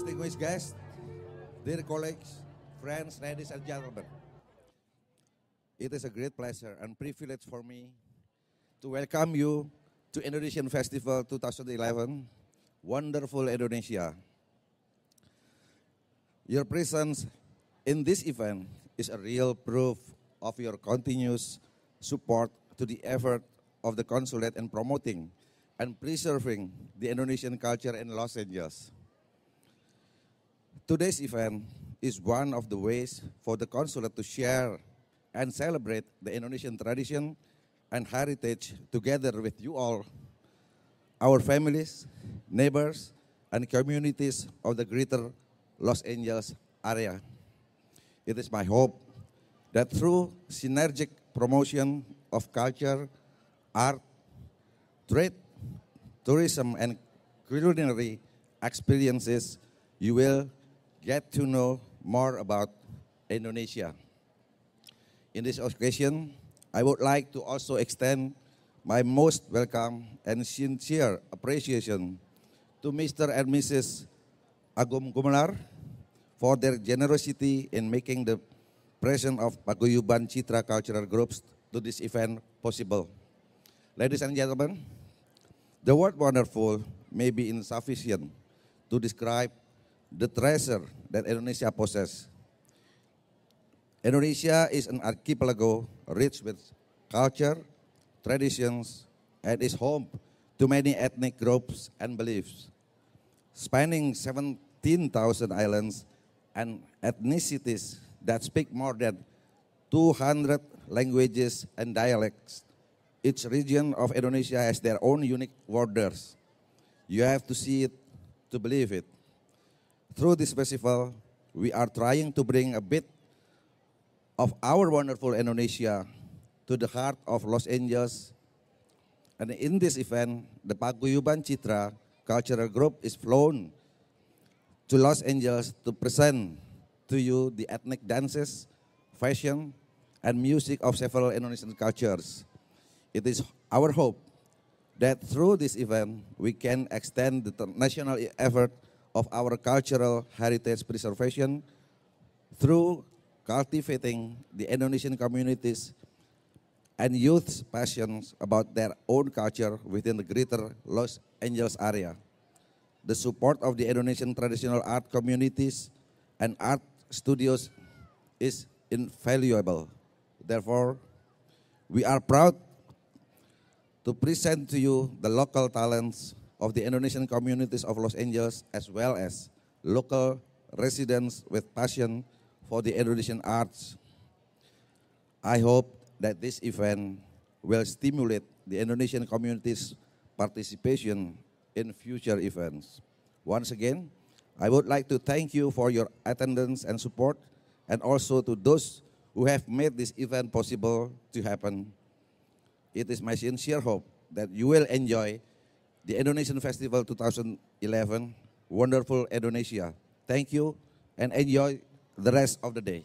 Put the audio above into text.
distinguished guests, dear colleagues, friends, ladies and gentlemen. It is a great pleasure and privilege for me to welcome you to Indonesian Festival 2011, Wonderful Indonesia. Your presence in this event is a real proof of your continuous support to the effort of the consulate in promoting and preserving the Indonesian culture in Los Angeles. Today's event is one of the ways for the consulate to share and celebrate the Indonesian tradition and heritage together with you all, our families, neighbors, and communities of the greater Los Angeles area. It is my hope that through synergic promotion of culture, art, trade, tourism, and culinary experiences, you will get to know more about Indonesia. In this occasion, I would like to also extend my most welcome and sincere appreciation to Mr. and Mrs. Agum Gumelar for their generosity in making the presence of Paguyuban Chitra cultural groups to this event possible. Ladies and gentlemen, the word wonderful may be insufficient to describe the treasure that Indonesia possesses. Indonesia is an archipelago rich with culture, traditions, and is home to many ethnic groups and beliefs. Spanning 17,000 islands and ethnicities that speak more than 200 languages and dialects, each region of Indonesia has their own unique borders. You have to see it to believe it through this festival, we are trying to bring a bit of our wonderful Indonesia to the heart of Los Angeles. And in this event, the Paguyuban Citra Cultural Group is flown to Los Angeles to present to you the ethnic dances, fashion, and music of several Indonesian cultures. It is our hope that through this event, we can extend the national effort of our cultural heritage preservation through cultivating the Indonesian communities and youth's passions about their own culture within the greater Los Angeles area. The support of the Indonesian traditional art communities and art studios is invaluable. Therefore, we are proud to present to you the local talents of the Indonesian communities of Los Angeles as well as local residents with passion for the Indonesian arts. I hope that this event will stimulate the Indonesian community's participation in future events. Once again, I would like to thank you for your attendance and support, and also to those who have made this event possible to happen. It is my sincere hope that you will enjoy the Indonesian Festival 2011, wonderful Indonesia. Thank you and enjoy the rest of the day.